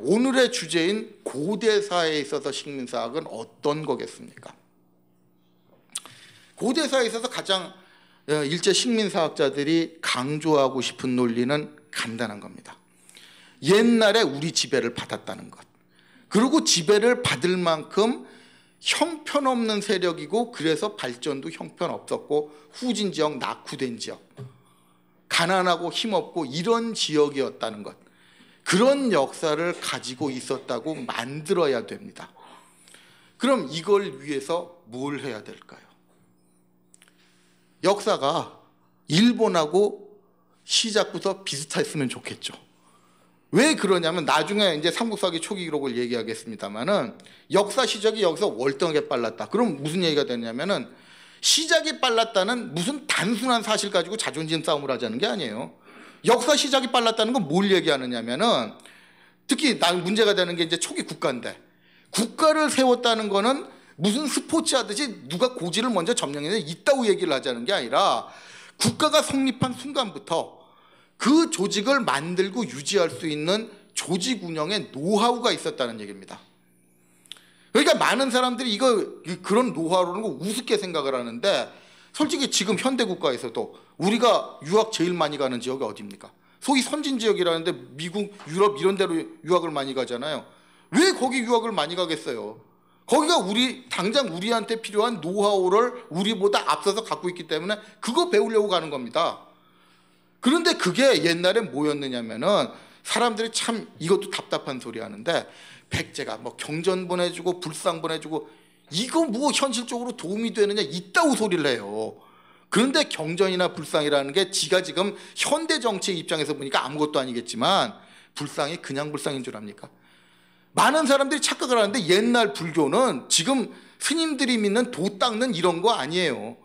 오늘의 주제인 고대사에 있어서 식민사학은 어떤 거겠습니까? 고대사에 있어서 가장 어, 일제 식민사학자들이 강조하고 싶은 논리는 간단한 겁니다. 옛날에 우리 지배를 받았다는 것. 그리고 지배를 받을 만큼 형편없는 세력이고 그래서 발전도 형편없었고 후진 지역, 낙후된 지역, 가난하고 힘없고 이런 지역이었다는 것. 그런 역사를 가지고 있었다고 만들어야 됩니다. 그럼 이걸 위해서 뭘 해야 될까요? 역사가 일본하고 시작부터 비슷했으면 좋겠죠. 왜 그러냐면 나중에 이제 삼국사기 초기 기록을 얘기하겠습니다만은 역사 시작이 여기서 월등하게 빨랐다. 그럼 무슨 얘기가 되냐면은 시작이 빨랐다는 무슨 단순한 사실 가지고 자존심 싸움을 하자는 게 아니에요. 역사 시작이 빨랐다는 건 뭘 얘기하느냐면은 특히 난 문제가 되는 게 이제 초기 국가인데 국가를 세웠다는 거는 무슨 스포츠 하듯이 누가 고지를 먼저 점령해서 있다고 얘기를 하자는 게 아니라 국가가 성립한 순간부터 그 조직을 만들고 유지할 수 있는 조직 운영의 노하우가 있었다는 얘기입니다. 그러니까 많은 사람들이 이거 그런 노하우라는 거 우습게 생각을 하는데 솔직히 지금 현대 국가에서도 우리가 유학 제일 많이 가는 지역이 어디입니까? 소위 선진 지역이라는데 미국, 유럽 이런 데로 유학을 많이 가잖아요. 왜 거기 유학을 많이 가겠어요? 거기가 우리 당장 우리한테 필요한 노하우를 우리보다 앞서서 갖고 있기 때문에 그거 배우려고 가는 겁니다. 그런데 그게 옛날에 뭐였느냐면은 사람들이 참 이것도 답답한 소리 하는데 백제가 뭐 경전 보내주고 불상 보내주고 이거 뭐 현실적으로 도움이 되느냐 이따우 소리를 해요. 그런데 경전이나 불상이라는 게 지가 지금 현대 정치의 입장에서 보니까 아무것도 아니겠지만 불상이 그냥 불상인 줄 압니까? 많은 사람들이 착각을 하는데 옛날 불교는 지금 스님들이 믿는 도 닦는 이런 거 아니에요.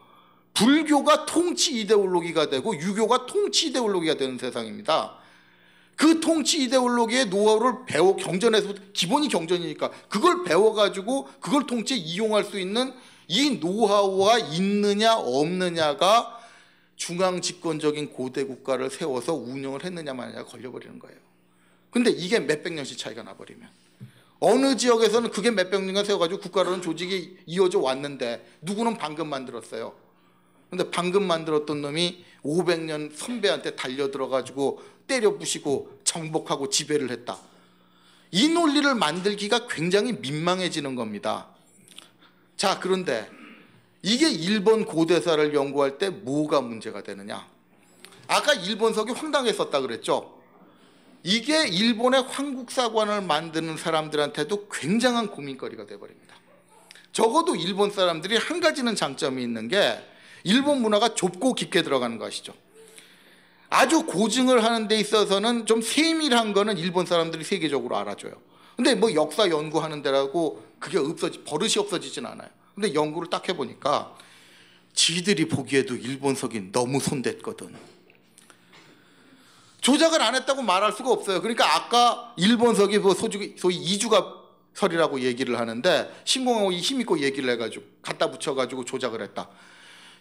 불교가 통치 이데올로기가 되고 유교가 통치 이데올로기가 되는 세상입니다. 그 통치 이데올로기의 노하우를 배워 경전에서 기본이 경전이니까 그걸 배워가지고 그걸 통치에 이용할 수 있는 이 노하우가 있느냐 없느냐가 중앙 집권적인 고대 국가를 세워서 운영을 했느냐 마느냐가 걸려버리는 거예요. 근데 이게 몇백 년씩 차이가 나버리면 어느 지역에서는 그게 몇백 년간 세워가지고 국가라는 조직이 이어져 왔는데 누구는 방금 만들었어요. 근데 방금 만들었던 놈이 500년 선배한테 달려들어가지고 때려 부시고 정복하고 지배를 했다. 이 논리를 만들기가 굉장히 민망해지는 겁니다. 자, 그런데 이게 일본 고대사를 연구할 때 뭐가 문제가 되느냐? 아까 일본석이 황당했었다 그랬죠? 이게 일본의 황국사관을 만드는 사람들한테도 굉장한 고민거리가 돼버립니다. 적어도 일본 사람들이 한 가지는 장점이 있는 게 일본 문화가 좁고 깊게 들어가는 것이죠. 아주 고증을 하는 데 있어서는 좀 세밀한 거는 일본 사람들이 세계적으로 알아줘요. 근데 뭐 역사 연구하는 데라고 그게 없어지, 버릇이 없어지진 않아요. 근데 연구를 딱 해보니까 지들이 보기에도 일본석이 너무 손댔거든. 조작을 안 했다고 말할 수가 없어요. 그러니까 아까 일본석이 뭐 소위 이주갑 설이라고 얘기를 하는데 신공하고 힘있고 얘기를 해가지고 갖다 붙여가지고 조작을 했다.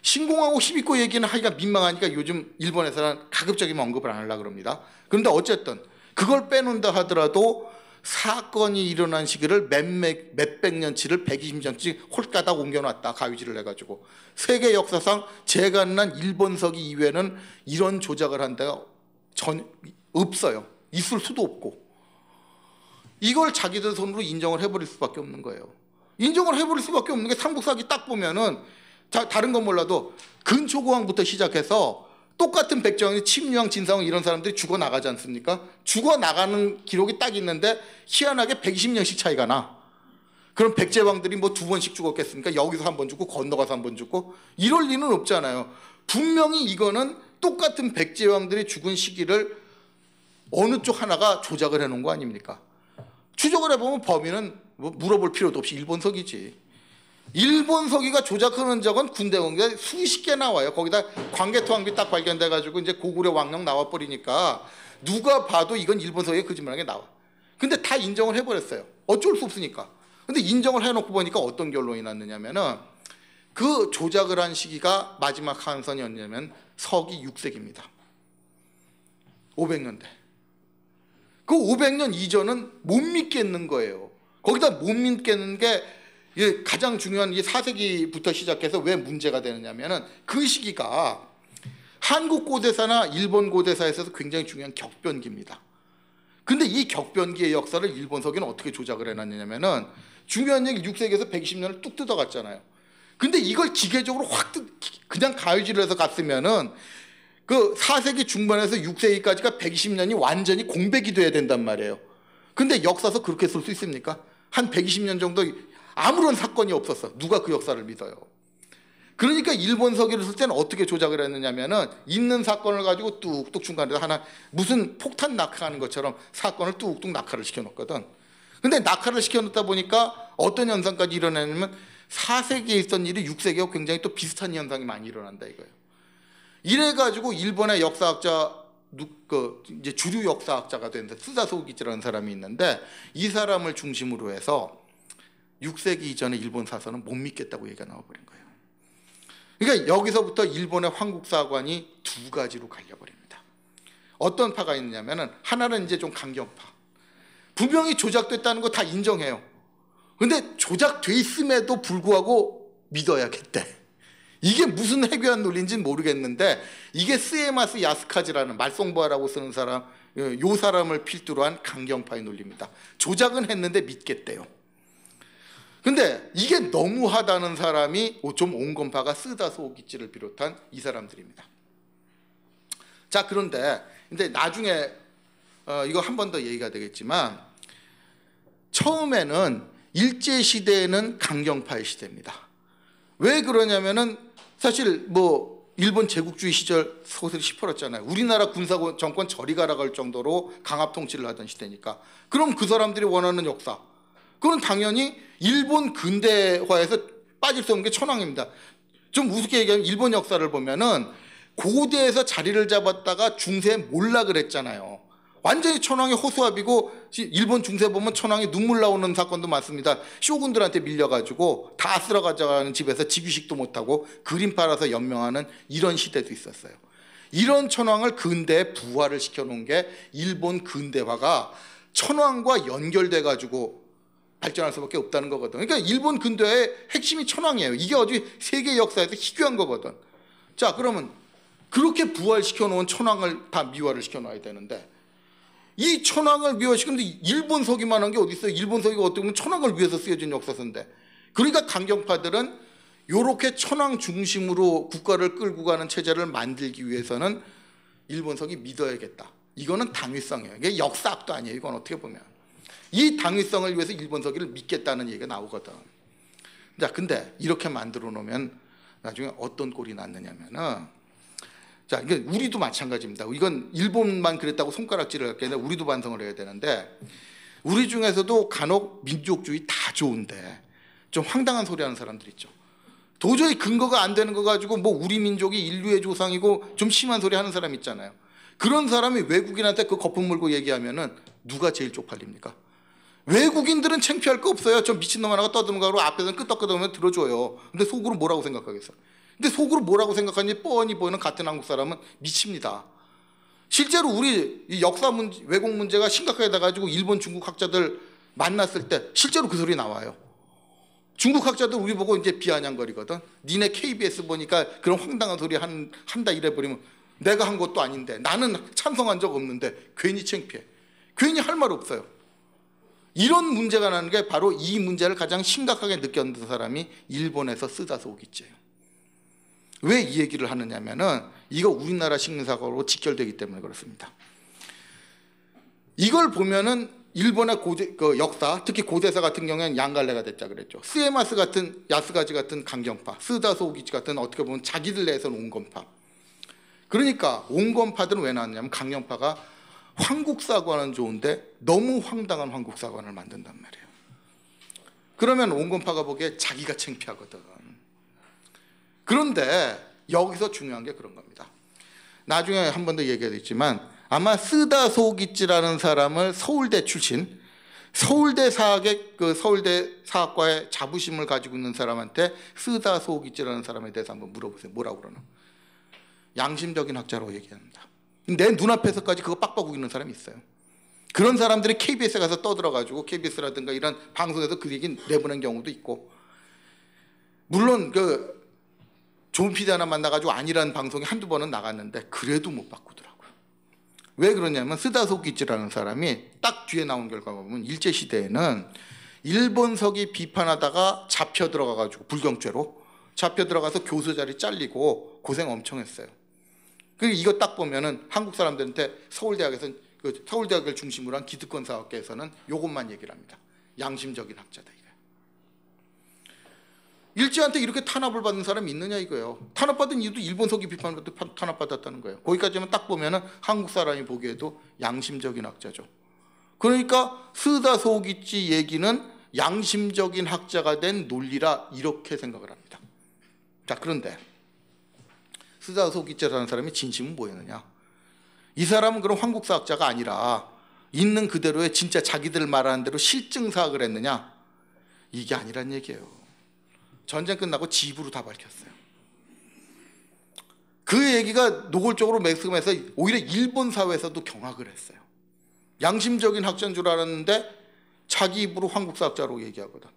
신공하고 힘있고 얘기는 하기가 민망하니까 요즘 일본에서는 가급적이면 언급을 안 하려고 합니다 그런데 어쨌든 그걸 빼놓는다 하더라도 사건이 일어난 시기를 몇백, 년치를 120년치 홀가닥 옮겨놨다. 가위질을 해가지고. 세계 역사상 제가 난 일본서기 이외에는 이런 조작을 한 데가 전, 없어요. 있을 수도 없고. 이걸 자기들 손으로 인정을 해버릴 수밖에 없는 거예요. 인정을 해버릴 수밖에 없는 게 삼국사기 딱 보면은 다, 다른 건 몰라도 근초고왕부터 시작해서 똑같은 백정이 침유왕 진사왕 이런 사람들이 죽어 나가지 않습니까? 죽어 나가는 기록이 딱 있는데 희한하게 120년씩 차이가 나. 그럼 백제왕들이 뭐 두 번씩 죽었겠습니까? 여기서 한 번 죽고 건너가서 한 번 죽고 이럴 리는 없잖아요. 분명히 이거는 똑같은 백제왕들이 죽은 시기를 어느 쪽 하나가 조작을 해놓은 거 아닙니까? 추적을 해보면 범인은 뭐 물어볼 필요도 없이 일본석이지. 일본 서기가 조작하는 적은 군대 온계 수십 개 나와요. 거기다 관계통왕비딱 발견돼가지고 이제 고구려 왕령 나와버리니까 누가 봐도 이건 일본 서기의 거짓말한 게 나와. 근데 다 인정을 해버렸어요. 어쩔 수 없으니까. 근데 인정을 해놓고 보니까 어떤 결론이 났느냐면은 그 조작을 한 시기가 마지막 한선이었냐면 서기 6세기입니다. 500년대. 그 500년 이전은 못 믿겠는 거예요. 거기다 못 믿겠는 게이 가장 중요한 이 4세기부터 시작해서 왜 문제가 되느냐면은 그 시기가 한국 고대사나 일본 고대사에서 굉장히 중요한 격변기입니다. 근데 이 격변기의 역사를 일본 서기는 어떻게 조작을 해놨냐면은 중요한 얘기 6세기에서 120년을 뚝 뜯어갔잖아요. 근데 이걸 기계적으로 확 뜯, 그냥 가위질을 해서 갔으면은 그 4세기 중반에서 6세기까지가 120년이 완전히 공백이 돼야 된단 말이에요. 근데 역사서 그렇게 쓸 수 있습니까? 한 120년 정도 아무런 사건이 없었어. 누가 그 역사를 믿어요? 그러니까 일본 서기를 쓸 때는 어떻게 조작을 했느냐면은 있는 사건을 가지고 뚝뚝 중간에 하나 무슨 폭탄 낙하하는 것처럼 사건을 뚝뚝 낙하를 시켜놓거든. 근데 낙하를 시켜놓다 보니까 어떤 현상까지 일어나냐면 4세기에 있던 일이 6세기와 굉장히 또 비슷한 현상이 많이 일어난다 이거예요. 이래가지고 일본의 역사학자 그 이제 주류 역사학자가 된스다소기지라는 사람이 있는데 이 사람을 중심으로 해서 6세기 이전의 일본 사서는 못 믿겠다고 얘기가 나와버린 거예요. 그러니까 여기서부터 일본의 황국사관이 두 가지로 갈려버립니다. 어떤 파가 있냐면 하나는 이제 좀 강경파. 분명히 조작됐다는 거 다 인정해요. 근데 조작돼 있음에도 불구하고 믿어야겠대. 이게 무슨 해괴한 논리인지 모르겠는데 이게 스에마스 야스카지라는 말썽부하라고 쓰는 사람 요 사람을 필두로 한 강경파의 논리입니다. 조작은 했는데 믿겠대요. 근데 이게 너무하다는 사람이 좀 온건파가 쓰다 소기지를 비롯한 이 사람들입니다. 자 그런데 근데 나중에 어, 이거 한 번 더 얘기가 되겠지만 처음에는 일제 시대에는 강경파의 시대입니다. 왜 그러냐면은 사실 뭐 일본 제국주의 시절 소설이 시퍼렇잖아요. 우리나라 군사 정권 저리 가라 갈 정도로 강압 통치를 하던 시대니까. 그럼 그 사람들이 원하는 역사 그건 당연히 일본 근대화에서 빠질 수 없는 게 천황입니다. 좀 우습게 얘기하면 일본 역사를 보면은 고대에서 자리를 잡았다가 중세에 몰락을 했잖아요. 완전히 천황이 호수합이고 일본 중세 보면 천황이 눈물 나오는 사건도 많습니다. 쇼군들한테 밀려가지고 다 쓸어가자는 집에서 집유식도 못하고 그림 팔아서 연명하는 이런 시대도 있었어요. 이런 천황을 근대에 부활을 시켜놓은 게 일본 근대화가 천황과 연결돼가지고 발전할 수밖에 없다는 거거든. 그러니까 일본 근대의 핵심이 천황이에요. 이게 어디 세계 역사에서 희귀한 거거든. 자, 그러면 그렇게 부활시켜 놓은 천황을 다 미화를 시켜 놔야 되는데 이 천황을 미화시키는데 일본서기만 한게 어디 있어요? 일본서기가 어떻게 보면 천황을 위해서 쓰여진 역사서인데. 그러니까 강경파들은 요렇게 천황 중심으로 국가를 끌고 가는 체제를 만들기 위해서는 일본석이 믿어야겠다. 이거는 당위성이에요. 이게 역사학도 아니에요. 이건 어떻게 보면. 이 당위성을 위해서 일본서기를 믿겠다는 얘기가 나오거든. 자, 근데 이렇게 만들어 놓으면 나중에 어떤 꼴이 났느냐면은 자, 이게 우리도 마찬가지입니다. 이건 일본만 그랬다고 손가락질을 할 게 아니라 우리도 반성을 해야 되는데 우리 중에서도 간혹 민족주의 다 좋은데 좀 황당한 소리 하는 사람들 있죠. 도저히 근거가 안 되는 거 가지고 뭐 우리 민족이 인류의 조상이고 좀 심한 소리 하는 사람 있잖아요. 그런 사람이 외국인한테 그 거품 물고 얘기하면은 누가 제일 쪽팔립니까? 외국인들은 창피할 거 없어요. 저 미친놈 하나가 떠드는 거로 앞에서는 끄덕끄덕하면 들어줘요. 근데 속으로 뭐라고 생각하겠어? 근데 속으로 뭐라고 생각하는 뻔히 보이는 같은 한국 사람은 미칩니다. 실제로 우리 역사 문제, 외국 문제가 심각하게 돼가지고 일본 중국 학자들 만났을 때 실제로 그 소리 나와요. 중국 학자들 우리 보고 이제 비아냥거리거든. 니네 KBS 보니까 그런 황당한 소리 한, 한다 이래버리면 내가 한 것도 아닌데 나는 찬성한 적 없는데 괜히 창피해. 괜히 할 말 없어요. 이런 문제가 나는 게 바로 이 문제를 가장 심각하게 느꼈던 사람이 일본에서 쓰다소 오기째요. 왜 이 얘기를 하느냐면은 이거 우리나라 식민사고로 직결되기 때문에 그렇습니다. 이걸 보면은 일본의 고대, 그 역사, 특히 고대사 같은 경우에는 양갈래가 됐다 그랬죠. 스에마스 같은 야스가지 같은 강경파, 쓰다소 오기치 같은 어떻게 보면 자기들 내에서는 온건파. 그러니까 온건파들은 왜 나왔냐면 강경파가 황국사관은 좋은데 너무 황당한 황국사관을 만든단 말이에요. 그러면 온건파가 보기에 자기가 창피하거든. 그런데 여기서 중요한 게 그런 겁니다. 나중에 한 번 더 얘기했지만 아마 쓰다소기치라는 사람을 서울대 출신, 서울대 사학의 그 서울대 사학과의 자부심을 가지고 있는 사람한테 쓰다소기치라는 사람에 대해서 한번 물어보세요. 뭐라고 그러나? 양심적인 학자로 얘기합니다. 내 눈앞에서까지 그거 빡빡 우기는 사람이 있어요. 그런 사람들이 KBS에 가서 떠들어가지고 KBS라든가 이런 방송에서 그 얘기 내보낸 경우도 있고 물론 그 좋은 피디하나 만나가지고 아니라는 방송이 한두 번은 나갔는데 그래도 못 바꾸더라고요. 왜 그러냐면 쓰다소기지라는 사람이 딱 뒤에 나온 결과 보면 일제시대에는 일본석이 비판하다가 잡혀 들어가가지고 불경죄로 잡혀 들어가서 교수 자리 잘리고 고생 엄청 했어요. 그리고 이거 딱 보면은 한국 사람들한테 서울대학에서는 그 서울대학을 중심으로 한 기득권 사학계에서는 요것만 얘기를 합니다. 양심적인 학자다 이거. 일제한테 이렇게 탄압을 받는 사람이 있느냐 이거예요. 탄압받은 이유도 일본 서이 비판으로 탄압받았다는 거예요. 거기까지만 딱 보면은 한국 사람이 보기에도 양심적인 학자죠. 그러니까 스다 소기치 얘기는 양심적인 학자가 된 논리라 이렇게 생각을 합니다. 자, 그런데 수자소기째라는 사람의 진심은 뭐였느냐? 이 사람은 그런 황국사학자가 아니라 있는 그대로의 진짜 자기들 말하는 대로 실증사학을 했느냐? 이게 아니란 얘기예요. 전쟁 끝나고 집으로 다 밝혔어요. 그 얘기가 노골적으로 맥스컴에서 오히려 일본 사회에서도 경악을 했어요. 양심적인 학자인 줄 알았는데 자기 입으로 황국사학자로 얘기하거든.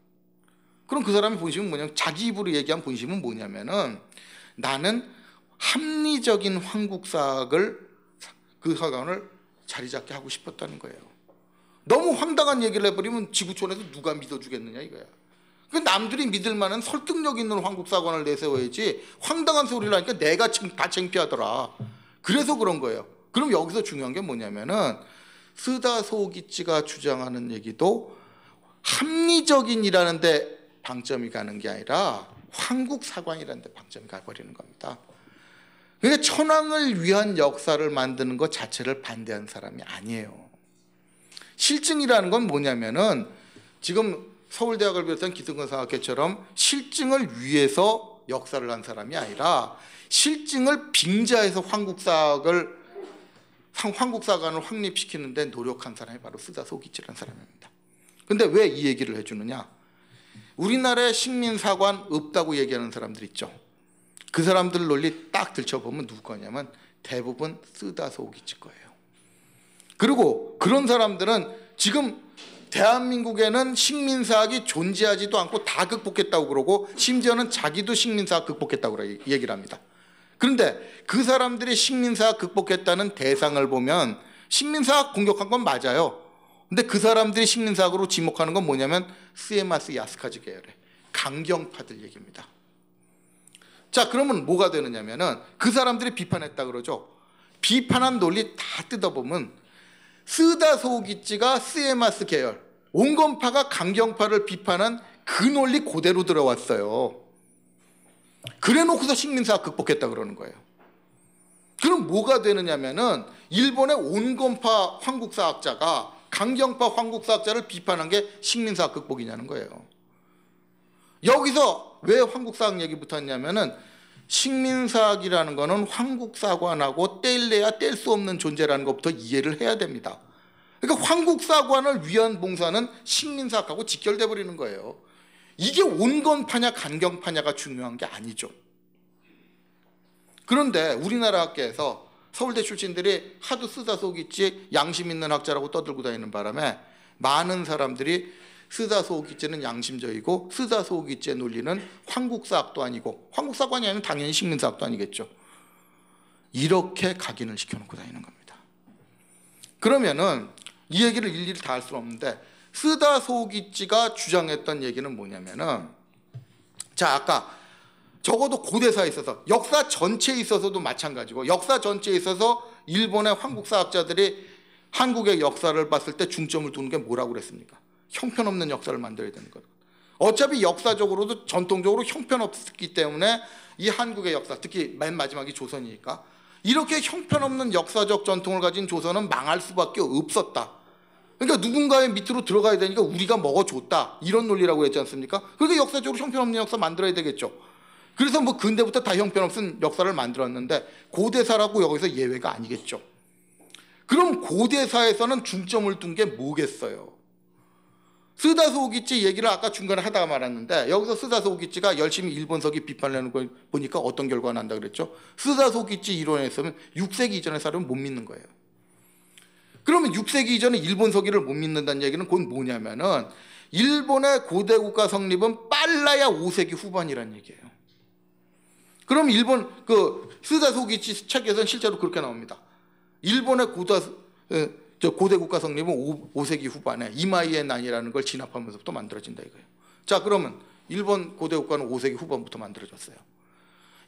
그럼 그 사람의 본심은 뭐냐면 자기 입으로 얘기한 본심은 뭐냐면은 나는 합리적인 황국사학을 그사관을 자리 잡게 하고 싶었다는 거예요. 너무 황당한 얘기를 해버리면 지구촌에서 누가 믿어주겠느냐 이거야. 그 남들이 믿을 만한 설득력 있는 황국사관을 내세워야지 황당한 소리를 하니까 내가 다 창피하더라. 그래서 그런 거예요. 그럼 여기서 중요한 게 뭐냐면은 스다소기치가 주장하는 얘기도 합리적인이라는데 방점이 가는 게 아니라 황국사관이라는 데 방점이 가버리는 겁니다. 그러니까 천황을 위한 역사를 만드는 것 자체를 반대한 사람이 아니에요. 실증이라는 건 뭐냐면은 지금 서울대학을 비롯한 기득권 사학회처럼 실증을 위해서 역사를 한 사람이 아니라 실증을 빙자해서 황국사학을 황국사관을 확립시키는데 노력한 사람이 바로 쓰다소기치라는 사람입니다. 근데 왜 이 얘기를 해주느냐? 우리나라에 식민사관 없다고 얘기하는 사람들 있죠. 그 사람들 논리 딱 들춰보면 누구 거냐면 대부분 쓰다소기일 거예요. 그리고 그런 사람들은 지금 대한민국에는 식민사학이 존재하지도 않고 다 극복했다고 그러고 심지어는 자기도 식민사학 극복했다고 얘기를 합니다. 그런데 그 사람들이 식민사학 극복했다는 대상을 보면 식민사학 공격한 건 맞아요. 근데 그 사람들이 식민사학으로 지목하는 건 뭐냐면 스에마스 야스카즈 계열의 강경파들 얘기입니다. 자, 그러면 뭐가 되느냐면은 그 사람들이 비판했다 그러죠. 비판한 논리 다 뜯어보면 쓰다 소기치가 쓰에마스 계열, 온건파가 강경파를 비판한 그 논리 그대로 들어왔어요. 그래 놓고서 식민사 극복했다 그러는 거예요. 그럼 뭐가 되느냐면은 일본의 온건파 황국사학자가 강경파 황국사학자를 비판한 게 식민사 극복이냐는 거예요. 여기서 왜 황국사학 얘기부터 했냐면은 식민사학이라는 거는 황국사관하고 뗄래야 뗄 수 없는 존재라는 것부터 이해를 해야 됩니다. 그러니까 황국사관을 위한 봉사는 식민사학하고 직결돼 버리는 거예요. 이게 온건파냐 간경파냐가 중요한 게 아니죠. 그런데 우리나라 학계에서 서울대 출신들이 하도 쓰다 속있지 양심 있는 학자라고 떠들고 다니는 바람에 많은 사람들이 쓰다소우기죄는 양심적이고 쓰다소우기죄 논리는 황국사학도 아니고 황국사관이 아니면 당연히 식민사학도 아니겠죠. 이렇게 각인을 시켜놓고 다니는 겁니다. 그러면은 이 얘기를 일일이 다 할 수는 없는데 쓰다소우기지가 주장했던 얘기는 뭐냐면은 자 아까 적어도 고대사에 있어서 역사 전체에 있어서도 마찬가지고 역사 전체에 있어서 일본의 황국사학자들이 한국의 역사를 봤을 때 중점을 두는 게 뭐라고 그랬습니까? 형편없는 역사를 만들어야 되는 거예요. 어차피 역사적으로도 전통적으로 형편없기 때문에 이 한국의 역사, 특히 맨 마지막이 조선이니까 이렇게 형편없는 역사적 전통을 가진 조선은 망할 수밖에 없었다. 그러니까 누군가의 밑으로 들어가야 되니까 우리가 먹어줬다. 이런 논리라고 했지 않습니까? 그러니까 역사적으로 형편없는 역사 만들어야 되겠죠. 그래서 뭐 근대부터 다 형편없는 역사를 만들었는데 고대사라고 여기서 예외가 아니겠죠. 그럼 고대사에서는 중점을 둔 게 뭐겠어요? 쓰다소 오기치 얘기를 아까 중간에 하다가 말았는데 여기서 쓰다소 오기치가 열심히 일본석이 비판하는 걸 보니까 어떤 결과가 난다 그랬죠? 쓰다소 오기치 이론에 있으면 6세기 이전의 사람은 못 믿는 거예요. 그러면 6세기 이전에 일본석이를 못 믿는다는 얘기는 곧 뭐냐면은 일본의 고대 국가 성립은 빨라야 5세기 후반이란 얘기예요. 그럼 일본 그 쓰다소 기치 책에서는 실제로 그렇게 나옵니다. 일본의 고대 저 고대 국가 성립은 5, 세기 후반에 이마이의 난이라는 걸 진압하면서부터 만들어진다 이거예요. 자, 그러면 일본 고대 국가는 5세기 후반부터 만들어졌어요.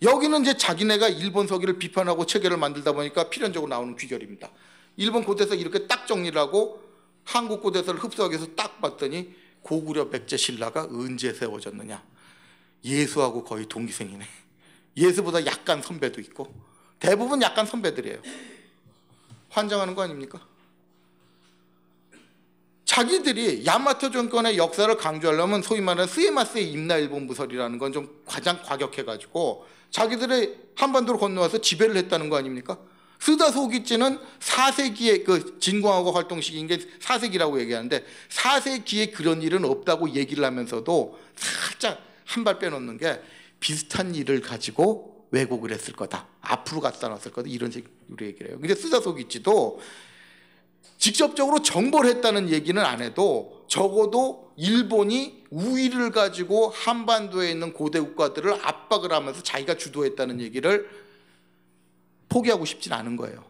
여기는 이제 자기네가 일본 서기를 비판하고 체계를 만들다 보니까 필연적으로 나오는 귀결입니다. 일본 고대서 이렇게 딱 정리를 하고 한국 고대서를 흡수하기 위해서 딱 봤더니 고구려 백제 신라가 언제 세워졌느냐. 예수하고 거의 동기생이네. 예수보다 약간 선배도 있고 대부분 약간 선배들이에요. 환장하는 거 아닙니까? 자기들이 야마토 정권의 역사를 강조하려면 소위 말하는 스에마스의 임나일본 무설이라는 건 좀과장 과격해가지고 자기들의 한반도를 건너와서 지배를 했다는 거 아닙니까? 쓰다 소기지는 4세기에 그 진공하고 활동 시기인 게 4세기라고 얘기하는데 4세기에 그런 일은 없다고 얘기를 하면서도 살짝 한 발 빼놓는 게 비슷한 일을 가지고 왜곡을 했을 거다. 앞으로 갖다 놨을 거다. 이런 식으로 얘기를 해요. 근데 쓰다 소기지도 직접적으로 정벌 했다는 얘기는 안 해도 적어도 일본이 우위를 가지고 한반도에 있는 고대 국가들을 압박을 하면서 자기가 주도했다는 얘기를 포기하고 싶진 않은 거예요.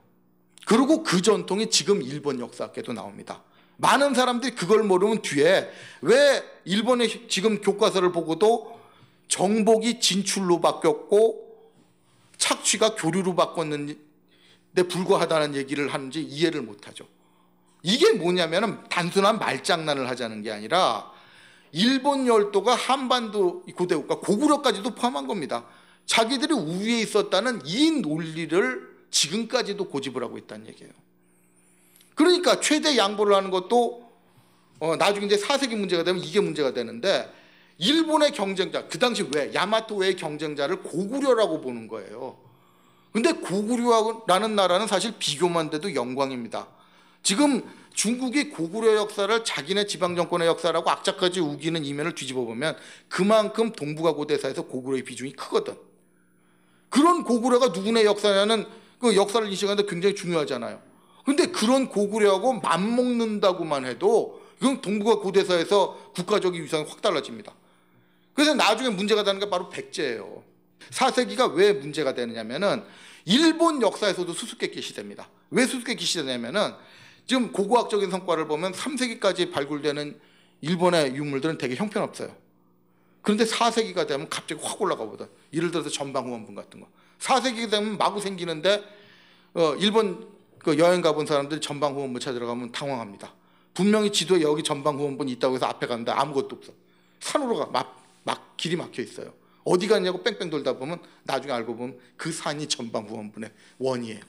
그리고 그 전통이 지금 일본 역사학계도 나옵니다. 많은 사람들이 그걸 모르면 뒤에 왜 일본의 지금 교과서를 보고도 정복이 진출로 바뀌었고 착취가 교류로 바꿨는데 불과하다는 얘기를 하는지 이해를 못하죠. 이게 뭐냐면은 단순한 말장난을 하자는 게 아니라 일본 열도가 한반도 고대국가 고구려까지도 포함한 겁니다. 자기들이 우위에 있었다는 이 논리를 지금까지도 고집을 하고 있다는 얘기예요. 그러니까 최대 양보를 하는 것도 어 나중에 이제 사색이 문제가 되면 이게 문제가 되는데 일본의 경쟁자 그 당시 왜 야마토의 경쟁자를 고구려라고 보는 거예요. 근데 고구려라는 나라는 사실 비교만 돼도 영광입니다. 지금 중국이 고구려 역사를 자기네 지방 정권의 역사라고 악착까지 우기는 이면을 뒤집어 보면 그만큼 동북아 고대사에서 고구려의 비중이 크거든. 그런 고구려가 누구네 역사냐는 그 역사를 인식하는데 굉장히 중요하잖아요. 근데 그런 고구려하고 맞먹는다고만 해도 이건 동북아 고대사에서 국가적인 위상이 확 달라집니다. 그래서 나중에 문제가 되는 게 바로 백제예요. 사세기가왜 문제가 되느냐면은 일본 역사에서도 수수께끼 시대입니다. 왜 수수께끼 시대냐면은 지금 고고학적인 성과를 보면 3세기까지 발굴되는 일본의 유물들은 되게 형편없어요. 그런데 4세기가 되면 갑자기 확 올라가거든. 예를 들어서 전방후원분 같은 거. 4세기 되면 마구 생기는데 어, 일본 그 여행 가본 사람들이 전방후원분 찾아들어 가면 당황합니다. 분명히 지도에 여기 전방후원분 이 있다고 해서 앞에 갔는데 아무것도 없어. 산으로 가. 막, 막 길이 막혀 있어요. 어디 갔냐고 뺑뺑 돌다 보면 나중에 알고 보면 그 산이 전방후원분의 원이에요.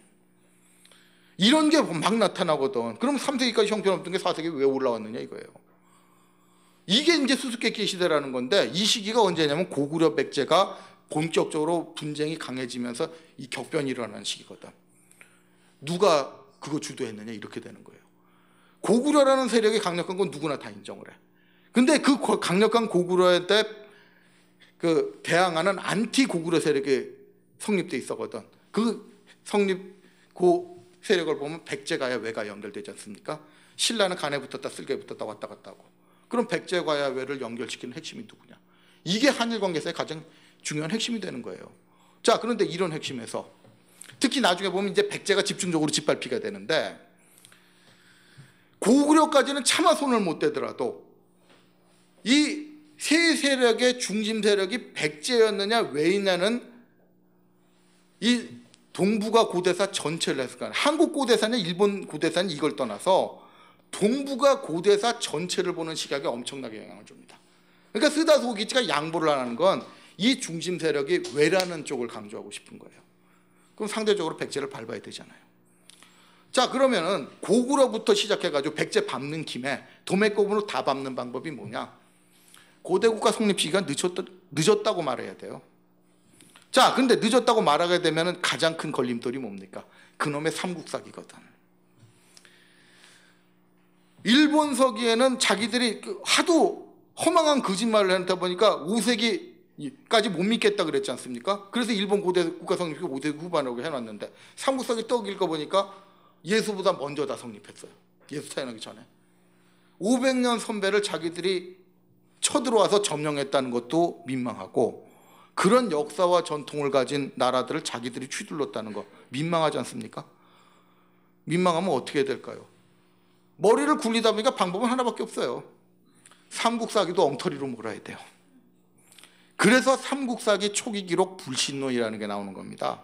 이런 게 막 나타나거든. 그럼 3세기까지 형편없던 게 4세기에 왜 올라왔느냐 이거예요. 이게 이제 수수께끼 시대라는 건데 이 시기가 언제냐면 고구려 백제가 본격적으로 분쟁이 강해지면서 이 격변이 일어나는 시기거든. 누가 그거 주도했느냐 이렇게 되는 거예요. 고구려라는 세력이 강력한 건 누구나 다 인정을 해. 근데 그 강력한 고구려에 그 대항하는 안티 고구려 세력이 성립돼 있었거든. 그 성립 고 세력을 보면 백제가야 외가 연결되지 않습니까? 신라는 간에 붙었다 쓸개 붙었다 왔다 갔다 하고 그럼 백제가야 외를 연결시키는 핵심이 누구냐? 이게 한일 관계사의 가장 중요한 핵심이 되는 거예요. 자 그런데 이런 핵심에서 특히 나중에 보면 이제 백제가 집중적으로 짓밟히게 되는데 고구려까지는 차마 손을 못 대더라도 이 세 세력의 중심 세력이 백제였느냐 왜이냐는 이 동북아 고대사 전체를 해석하는 한국 고대사는 일본 고대사는 이걸 떠나서 동북아 고대사 전체를 보는 시각에 엄청나게 영향을 줍니다. 그러니까 스다소기치가 양보를 안 하는 건 이 중심 세력이 왜라는 쪽을 강조하고 싶은 거예요. 그럼 상대적으로 백제를 밟아야 되잖아요. 자 그러면은 고구려부터 시작해가지고 백제 밟는 김에 도매법으로 다 밟는 방법이 뭐냐? 고대 국가 성립 시기가 늦었다, 늦었다고 말해야 돼요. 자, 근데 늦었다고 말하게 되면 가장 큰 걸림돌이 뭡니까? 그놈의 삼국사기거든. 일본 서기에는 자기들이 그 하도 허망한 거짓말을 하다 보니까 5세기까지 못 믿겠다 그랬지 않습니까? 그래서 일본 고대 국가 성립이 5세기 후반으로 해놨는데 삼국사기 떡 읽어보니까 예수보다 먼저 다 성립했어요. 예수 태어나기 전에. 500년 선배를 자기들이 쳐들어와서 점령했다는 것도 민망하고 그런 역사와 전통을 가진 나라들을 자기들이 취둘렀다는 거 민망하지 않습니까? 민망하면 어떻게 될까요? 머리를 굴리다 보니까 방법은 하나밖에 없어요. 삼국사기도 엉터리로 몰아야 돼요. 그래서 삼국사기 초기 기록 불신론이라는 게 나오는 겁니다.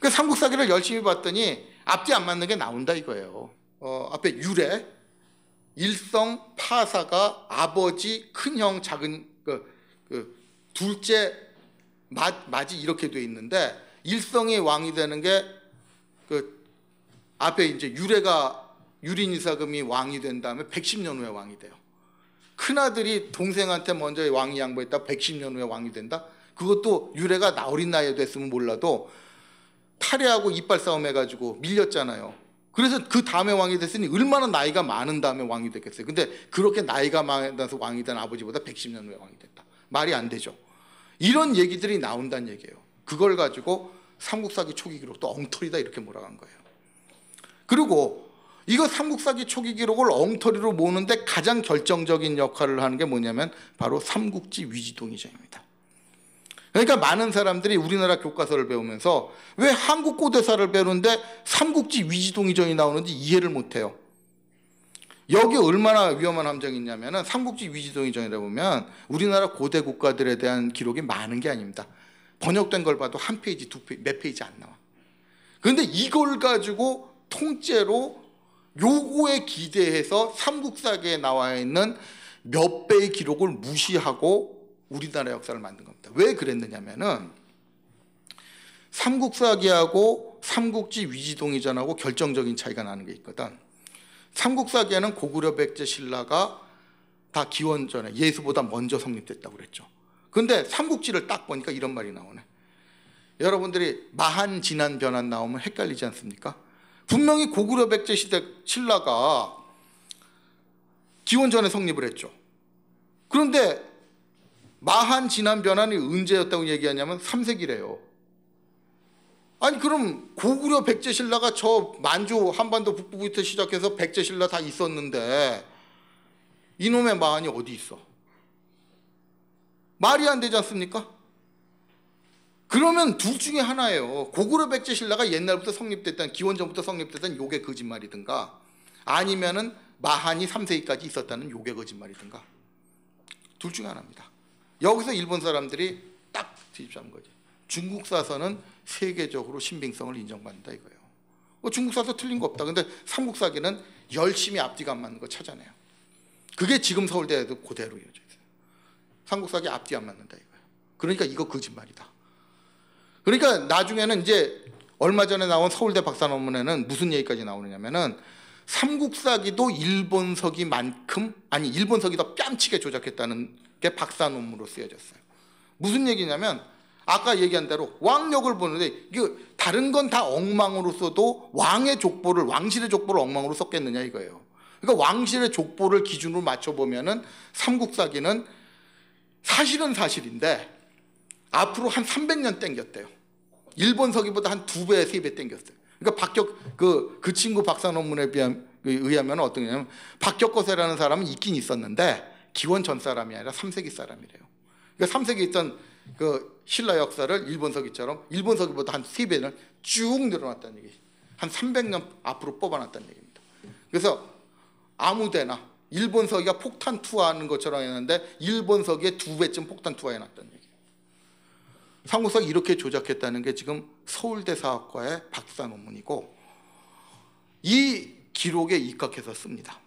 그 삼국사기를 열심히 봤더니 앞뒤 안 맞는 게 나온다 이거예요. 어, 앞에 유래, 일성, 파사가 아버지, 큰형, 작은 그, 그 둘째 맞이 이렇게 돼 있는데 일성의 왕이 되는 게 그 앞에 이제 유래가 유린이사금이 왕이 된 다음에 110년 후에 왕이 돼요. 큰아들이 동생한테 먼저 왕이 양보했다 110년 후에 왕이 된다? 그것도 유래가 나 어린 나이에 됐으면 몰라도 탈애하고 이빨 싸움 해가지고 밀렸잖아요. 그래서 그 다음에 왕이 됐으니 얼마나 나이가 많은 다음에 왕이 됐겠어요. 근데 그렇게 나이가 많아서 왕이 된 아버지보다 110년 후에 왕이 됐다. 말이 안 되죠. 이런 얘기들이 나온다는 얘기예요. 그걸 가지고 삼국사기 초기 기록도 엉터리다 이렇게 몰아간 거예요. 그리고 이거 삼국사기 초기 기록을 엉터리로 모으는데 가장 결정적인 역할을 하는 게 뭐냐면 바로 삼국지 위지동의자입니다. 그러니까 많은 사람들이 우리나라 교과서를 배우면서 왜 한국 고대사를 배우는데 삼국지 위지동의전이 나오는지 이해를 못해요. 여기 얼마나 위험한 함정이 있냐면은 삼국지 위지동의정이라 보면 우리나라 고대 국가들에 대한 기록이 많은 게 아닙니다. 번역된 걸 봐도 한 페이지, 두 페이지, 몇 페이지 안 나와. 그런데 이걸 가지고 통째로 요구에 기대해서 삼국사기에 나와 있는 몇 배의 기록을 무시하고 우리나라 역사를 만든 겁니다. 왜 그랬느냐면은 삼국사기하고 삼국지 위지동의전하고 결정적인 차이가 나는 게 있거든. 삼국사기에는 고구려 백제 신라가 다 기원전에 예수보다 먼저 성립됐다고 그랬죠. 근데 삼국지를 딱 보니까 이런 말이 나오네. 여러분들이 마한 진한 변한 나오면 헷갈리지 않습니까? 분명히 고구려 백제 시대 신라가 기원전에 성립을 했죠. 그런데 마한 진한 변한이 언제였다고 얘기하냐면 3세기래요. 아니 그럼 고구려 백제신라가 저 만주 한반도 북부부터 시작해서 백제신라 다 있었는데 이놈의 마한이 어디 있어? 말이 안 되지 않습니까? 그러면 둘 중에 하나예요. 고구려 백제신라가 옛날부터 성립됐던 기원전부터 성립됐던 요게 거짓말이든가 아니면은 마한이 3세기까지 있었다는 요게 거짓말이든가 둘 중에 하나입니다. 여기서 일본 사람들이 딱 뒤집잡은 거죠. 중국 사서는 세계적으로 신빙성을 인정받는다 이거예요. 뭐 중국 사서 틀린 거 없다. 근데 삼국사기는 열심히 앞뒤가 안 맞는 거 찾아내요. 그게 지금 서울대에도 그대로 이어져 있어요. 삼국사기 앞뒤 안 맞는다 이거예요. 그러니까 이거 거짓말이다. 그러니까 나중에는 이제 얼마 전에 나온 서울대 박사 논문에는 무슨 얘기까지 나오느냐면은 삼국사기도 일본서기만큼 아니 일본서기도 뺨치게 조작했다는 게 박사 논문으로 쓰여졌어요. 무슨 얘기냐면 아까 얘기한 대로 왕력을 보는데 이게 다른 건 다 엉망으로 써도 왕의 족보를 왕실의 족보를 엉망으로 썼겠느냐 이거예요. 그러니까 왕실의 족보를 기준으로 맞춰보면은 삼국사기는 사실은 사실인데 앞으로 한 300년 땡겼대요. 일본서기보다 한 두 배, 세 배 땡겼어요. 그러니까 박격, 그, 그 친구 박사 논문에 비하면, 의하면 어떤 거냐면 박격거세라는 사람은 있긴 있었는데 기원 전 사람이 아니라 3세기 사람이래요. 그러니까 3세기 있던 그 신라 역사를 일본서기처럼 일본서기보다 한 세배는쭉 늘어났다는 얘기. 한 300년 앞으로 뽑아놨다는 얘기입니다. 그래서 아무데나 일본서기가 폭탄 투하하는 것처럼 했는데 일본서기에 두 배쯤 폭탄 투하해놨다는 얘기. 삼국사 이렇게 조작했다는 게 지금 서울대 사학과의 박사 논문이고 이 기록에 입각해서 씁니다.